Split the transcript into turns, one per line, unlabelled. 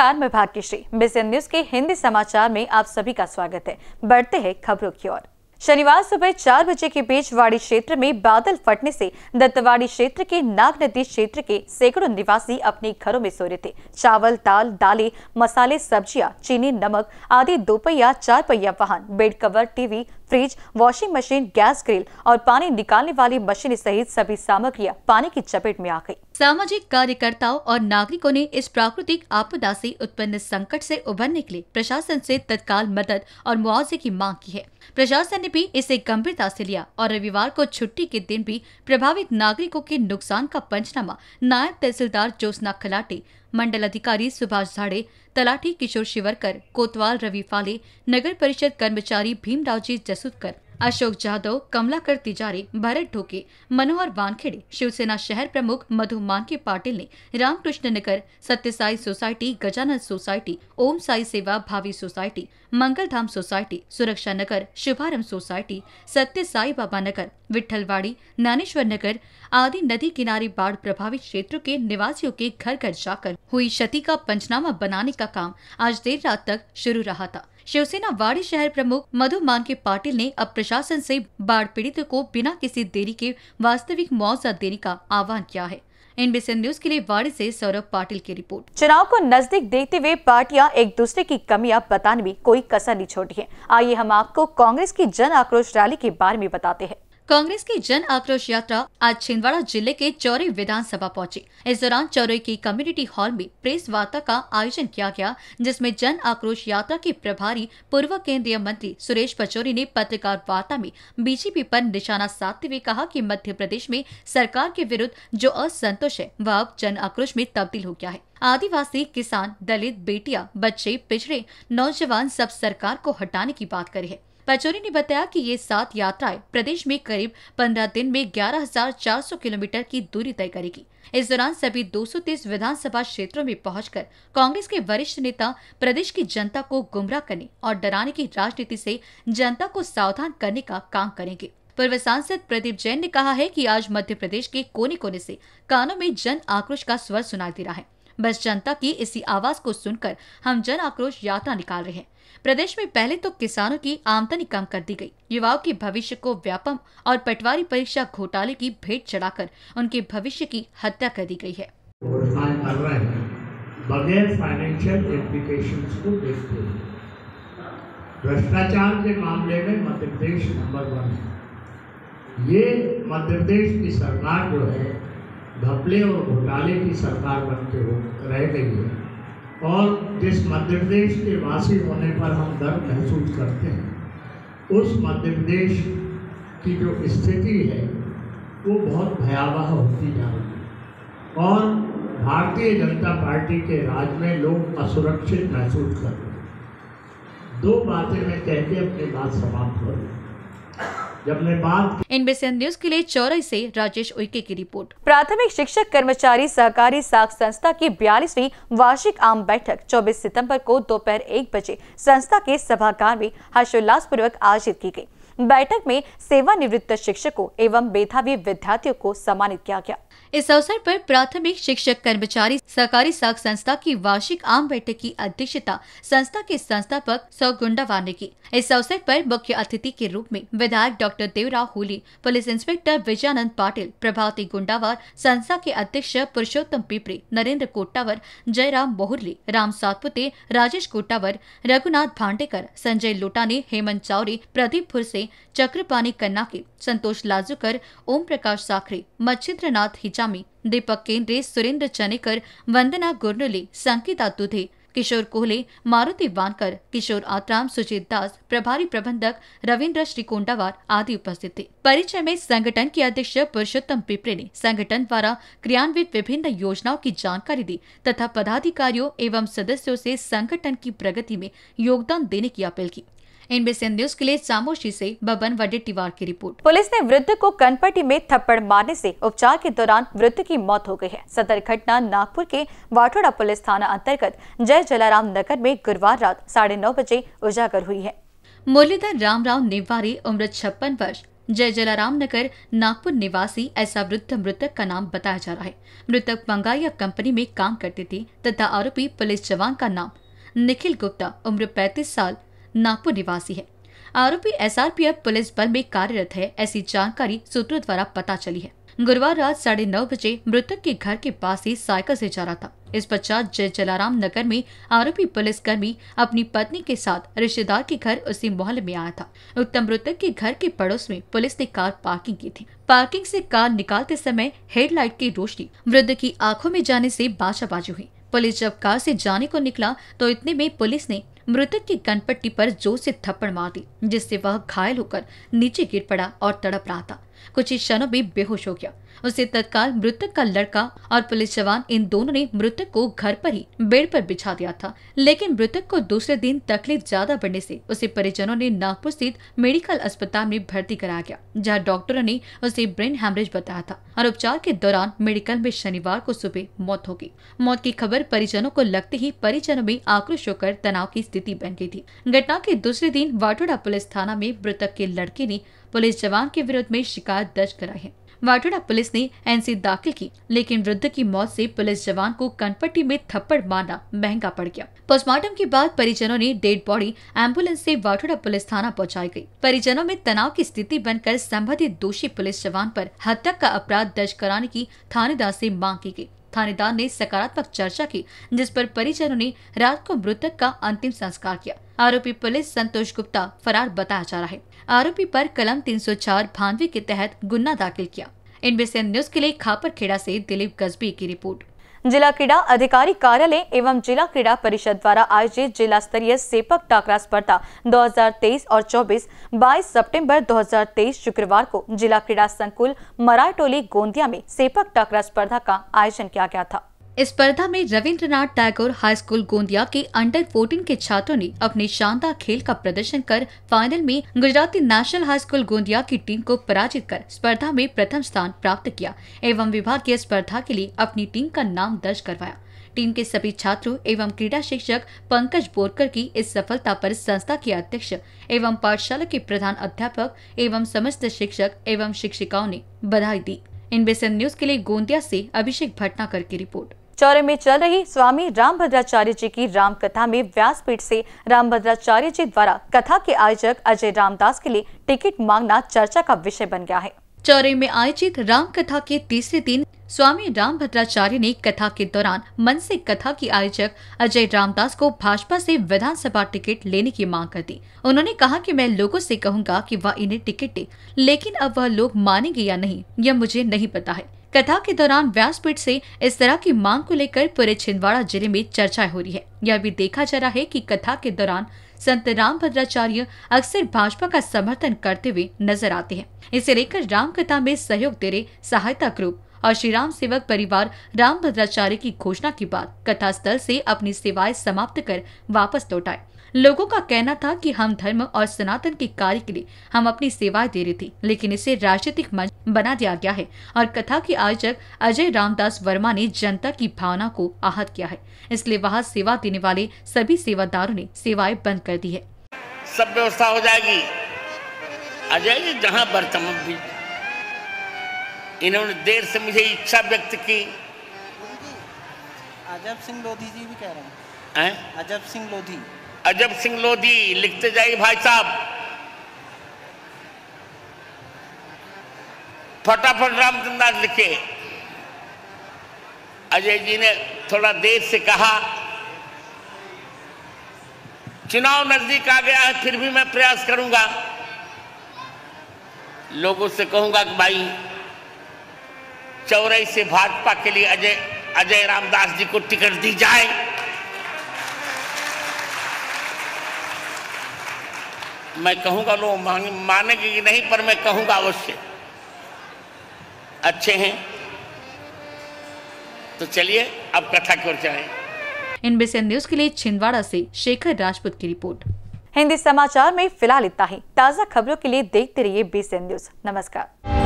नमस्कार मैं Bhagyashree BCN news के हिंदी समाचार में आप सभी का स्वागत है बढ़ते हैं खबरों की ओर शनिवार सुबह चार बजे के बीच वाड़ी क्षेत्र में बादल फटने से दत्तवाड़ी क्षेत्र के नाग नदी क्षेत्र के सैकड़ों निवासी अपने घरों में सो रहे थे चावल दाल दालें मसाले सब्जियां चीनी नमक आदि दोपहिया चार पहिया वाहन bed cover TV fridge washing machine gas grill और पानी निकालने वाली मशीन सहित सभी सामग्रिया पानी की चपेट में आ गयी सामाजिक कार्यकर्ताओं और नागरिकों ने इस प्राकृतिक आपदा से उत्पन्न संकट से उभरने के लिए प्रशासन से तत्काल मदद और मुआवजे की मांग की है प्रशासन ने भी इसे गंभीरता से लिया और रविवार को छुट्टी के दिन भी प्रभावित नागरिकों के नुकसान का पंचनामा नायब तहसीलदार ज्योत्ना खलाटी मंडल अधिकारी सुभाष झाड़े तलाठी किशोर शिवरकर कोतवाल रवि फाले नगर परिषद कर्मचारी भीमरावजी जसूतकर अशोक जाधव कमलाकर तिजारी भरत ढोके मनोहर वानखेड़े शिवसेना शहर प्रमुख मधु मानके पाटिल ने Ramakrishna Nagar Satya Sai society Gajanan society Om Sai Seva Bhavi society Mangaldham society सुरक्षा नगर शुभारंभ सोसाइटी सत्य साई बाबा नगर विठलवाड़ी नानेश्वर नगर आदि नदी किनारे बाढ़ प्रभावित क्षेत्रों के निवासियों के घर घर जाकर हुई क्षति का पंचनामा बनाने का काम आज देर रात तक शुरू रहा था शिवसेना वाड़ी शहर प्रमुख मधु मानके पाटिल ने अब प्रशासन से बाढ़ पीड़ित को बिना किसी देरी के वास्तविक मुआवजा देने का आह्वान किया है एनबीसी न्यूज के लिए वाड़ी से सौरभ पाटिल की रिपोर्ट चुनाव को नजदीक देखते हुए पार्टियां एक दूसरे की कमियां बताने में कोई कसर नहीं छोड़ी है आइए हम आपको कांग्रेस की जन आक्रोश रैली के बारे में बताते हैं कांग्रेस की जन आक्रोश यात्रा आज छिंदवाड़ा जिले के चौरे विधानसभा पहुंची इस दौरान चौरे की कम्युनिटी हॉल में प्रेस वार्ता का आयोजन किया गया जिसमें जन आक्रोश यात्रा के प्रभारी पूर्व केंद्रीय मंत्री सुरेश पचौरी ने पत्रकार वार्ता में बीजेपी पर निशाना साधते हुए कहा कि मध्य प्रदेश में सरकार के विरुद्ध जो असंतोष है वह अब जन आक्रोश में तब्दील हो गया है आदिवासी किसान दलित बेटिया बच्चे पिछड़े नौजवान सब सरकार को हटाने की बात करे है पचौरी ने बताया कि ये सात यात्राएं प्रदेश में करीब पंद्रह दिन में 11,400 किलोमीटर की दूरी तय करेगी इस दौरान सभी 230 विधानसभा क्षेत्रों में पहुंचकर कांग्रेस के वरिष्ठ नेता प्रदेश की जनता को गुमराह करने और डराने की राजनीति से जनता को सावधान करने का काम करेंगे पूर्व सांसद प्रदीप जैन ने कहा है कि आज मध्य प्रदेश के कोने कोने से कानों में जन आक्रोश का स्वर सुनाई दे रहा है बस जनता की इसी आवाज को सुनकर हम जन आक्रोश यात्रा निकाल रहे हैं प्रदेश में पहले तो किसानों की आमदनी कम कर दी गई युवाओं के भविष्य को व्यापम और पटवारी परीक्षा घोटाले की भेंट चढ़ाकर उनके भविष्य की हत्या कर दी गई है
बगैर फाइनेंशियल को देखते हुए भ्रष्टाचार के मामले में मध्य प्रदेश नंबर वन है ये मध्य प्रदेश की सरकार जो है घपले और घोटाले की सरकार बनते हो रह गई है और जिस मध्य प्रदेश के वासी होने पर हम गर्व महसूस करते हैं उस मध्य प्रदेश की जो स्थिति है वो बहुत भयावह होती जा रही है और भारतीय जनता पार्टी के राज में लोग असुरक्षित महसूस कर रहे हैं दो बातें मैं कह के अपनी बात समाप्त करूँ
एनबीसी न्यूज के लिए चौराई से राजेश उइके की रिपोर्ट प्राथमिक शिक्षक कर्मचारी सहकारी साख संस्था की बयालीसवीं वार्षिक आम बैठक 24 सितंबर को दोपहर एक बजे संस्था के सभागार में हर्षोल्लास पूर्वक आयोजित की गयी बैठक में सेवानिवृत्त शिक्षकों एवं बेधावी विद्यार्थियों को सम्मानित किया गया इस अवसर पर प्राथमिक शिक्षक कर्मचारी सहकारी साख संस्था की वार्षिक आम बैठक की अध्यक्षता संस्था के संस्थापक सौगुंडावार ने की इस अवसर पर मुख्य अतिथि के रूप में विधायक doctor Devrao Holi police inspector Vijayanand Patil Prabhavati Gundawar संस्था के अध्यक्ष पुरुषोत्तम पिपरे नरेंद्र कोटावर जयराम बोहरली राम सातपुते राजेश कोटावर रघुनाथ भांडेकर संजय लोटाने हेमंत चौरी प्रदीप भुरसे से चक्रपाणी कन्ना के संतोष लाजुकर ओम प्रकाश साखरे मच्छिंद्रनाथ हिजामी दीपक केंद्रे सुरेंद्र चनेकर वंदना गुर्नुले संकिता दुधे किशोर कोहले मारुति वानकर किशोर आत्राम सुजीत दास प्रभारी प्रबंधक श्री श्रीकोंडावार आदि उपस्थित थे परिचय में संगठन के अध्यक्ष पुरुषोत्तम पिपरे ने संगठन द्वारा क्रियान्वित विभिन्न योजनाओं की जानकारी दी तथा पदाधिकारियों एवं सदस्यों से संगठन की प्रगति में योगदान देने की अपील की इनमें से न्यूज के लिए जामोशी से बबन वडेट्टीवार की रिपोर्ट पुलिस ने वृद्ध को कनपट्टी में थप्पड़ मारने से उपचार के दौरान वृद्ध की मौत हो गई है सदर घटना नागपुर के वाठोड़ा पुलिस थाना अंतर्गत जय जलाराम नगर में गुरुवार रात साढ़े नौ बजे उजागर हुई है मुरलीधर राम राव निवारी उम्र छप्पन वर्ष जय जलाराम नगर नागपुर निवासी ऐसा वृद्ध मृतक का नाम बताया जा रहा है मृतक पंगाया कंपनी में काम करते थे तथा आरोपी पुलिस जवान का नाम निखिल गुप्ता उम्र 35 साल नागपुर निवासी है आरोपी एसआरपीएफ पुलिस बल में कार्यरत है ऐसी जानकारी सूत्रों द्वारा पता चली है गुरुवार रात साढ़े नौ बजे मृतक के घर के पास ही साइकिल से जा रहा था इस पश्चात जय जलाराम नगर में आरोपी पुलिस कर्मी अपनी पत्नी के साथ रिश्तेदार के घर उसी मोहल्ले में आया था उक्त मृतक के घर के पड़ोस में पुलिस ने कार पार्किंग की थी पार्किंग से कार निकालते समय हेडलाइट की रोशनी मृतक की आंखों में जाने से बाचाबाजी हुई पुलिस जब कार से जाने को निकला तो इतने में पुलिस ने मृतक की कनपट्टी पर जोर से थप्पड़ मार दी जिससे वह घायल होकर नीचे गिर पड़ा और तड़प रहा था कुछ ही क्षणों में बेहोश हो गया उसे तत्काल मृतक का लड़का और पुलिस जवान इन दोनों ने मृतक को घर पर ही बेड पर बिछा दिया था लेकिन मृतक को दूसरे दिन तकलीफ ज्यादा बढ़ने से उसे परिजनों ने नागपुर स्थित मेडिकल अस्पताल में भर्ती कराया गया जहाँ डॉक्टरों ने उसे ब्रेन हेमरेज बताया था और उपचार के दौरान मेडिकल में शनिवार को सुबह मौत हो गयी मौत की खबर परिजनों को लगते ही परिजनों में आक्रोश होकर तनाव की स्थिति बन गई थी घटना के दूसरे दिन वाटोड़ा पुलिस थाना में मृतक के लड़के ने पुलिस जवान के विरुद्ध में शिकायत दर्ज कराई है वाटोड़ा पुलिस ने एनसी दाखिल की लेकिन वृद्ध की मौत से पुलिस जवान को कनपट्टी में थप्पड़ मारना महंगा पड़ गया पोस्टमार्टम के बाद परिजनों ने डेड बॉडी एम्बुलेंस से वाटोड़ा पुलिस थाना पहुंचाई गई परिजनों में तनाव की स्थिति बनकर संबंधित दोषी पुलिस जवान पर हत्या का अपराध दर्ज कराने की थानेदार से मांग की गई थानेदार ने सकारात्मक चर्चा की जिस पर परिजनों ने रात को मृतक का अंतिम संस्कार किया आरोपी पुलिस संतोष गुप्ता फरार बताया जा रहा है आरोपी पर कलम 304 भानवी के तहत गुन्ना दाखिल किया इनबीसी न्यूज के लिए खापर खेड़ा ऐसी दिलीप गजबी की रिपोर्ट जिला क्रीड़ा अधिकारी कार्यालय एवं जिला क्रीड़ा परिषद द्वारा आयोजित जिला स्तरीय सेपक टाकरा स्पर्धा 2023 और 24 22 सितंबर 2023 शुक्रवार को जिला क्रीड़ा संकुल मराटोली गोंदिया में सेपक टाकरा स्पर्धा का आयोजन किया गया था इस स्पर्धा में रविंद्रनाथ टैगोर हाई स्कूल गोंदिया के अंडर 14 के छात्रों ने अपने शानदार खेल का प्रदर्शन कर फाइनल में Gujarati national high school Gondia की टीम को पराजित कर स्पर्धा में प्रथम स्थान प्राप्त किया एवं विभागीय स्पर्धा के लिए अपनी टीम का नाम दर्ज करवाया टीम के सभी छात्रों एवं क्रीडा शिक्षक पंकज बोरकर की इस सफलता पर संस्था के अध्यक्ष एवं पाठशाला के प्रधान अध्यापक एवं समस्त शिक्षक एवं शिक्षिकाओं ने बधाई दी इन बेसन न्यूज के लिए गोंदिया से अभिषेक भटनाकर की रिपोर्ट चौरे में चल रही स्वामी राम भद्राचार्य जी की राम कथा में व्यासपीठ से राम भद्राचार्य जी द्वारा कथा के आयोजक अजय रामदास के लिए टिकट मांगना चर्चा का विषय बन गया है चौरे में आयोजित राम कथा के तीसरे दिन स्वामी राम भद्राचार्य ने कथा के दौरान मन से कथा की आयोजक अजय रामदास को भाजपा से विधानसभा टिकट लेने की मांग कर दी उन्होंने कहा कि मैं लोगों से कहूंगा कि वह इन्हें टिकट दे लेकिन अब वह लोग मानेंगे या नहीं यह मुझे नहीं पता है कथा के दौरान व्यासपीठ से इस तरह की मांग को लेकर पूरे छिंदवाड़ा जिले में चर्चा हो रही है यह भी देखा जा रहा है कि कथा के दौरान संत राम भद्राचार्य अक्सर भाजपा का समर्थन करते हुए नजर आते हैं इसे लेकर राम कथा में सहयोग दे रहे सहायता ग्रुप और श्री राम सेवक परिवार राम भद्राचार्य की घोषणा के बाद कथा स्थल से अपनी सेवाएं समाप्त कर वापस लौट आए लोगों का कहना था कि हम धर्म और सनातन के कार्य के लिए हम अपनी सेवाएं दे रही थी लेकिन इसे राजनीतिक मंच बना दिया गया है और कथा के आयोजक अजय रामदास वर्मा ने जनता की भावना को आहत किया है इसलिए वहाँ सेवा देने वाले सभी सेवादारों ने सेवाएं बंद कर दी है
सब व्यवस्था हो जाएगी अजय जी जहाँ वर्तमान भी इन्होंने देर से मुझे इच्छा व्यक्त की अजब सिंह लोधी जी भी कह रहे हैं अजब सिंह लोधी अजब सिंह लोधी लिखते जाइए भाई साहब फटाफट रामचंद्र लिखे अजय जी ने थोड़ा देर से कहा चुनाव नजदीक आ गया है फिर भी मैं प्रयास करूंगा लोगों से कहूंगा कि भाई चौराई से भाजपा के लिए अजय अजय रामदास जी को टिकट दी जाए मैं कहूँगा लोग मानेंगे कि नहीं पर मैं कहूँगा अवश्य अच्छे हैं तो चलिए अब कथा की ओर जाए
इन बीसी न्यूज के लिए छिंदवाड़ा से शेखर राजपूत की रिपोर्ट हिंदी समाचार में फिलहाल इतना ही ताज़ा खबरों के लिए देखते रहिए बीसी न्यूज नमस्कार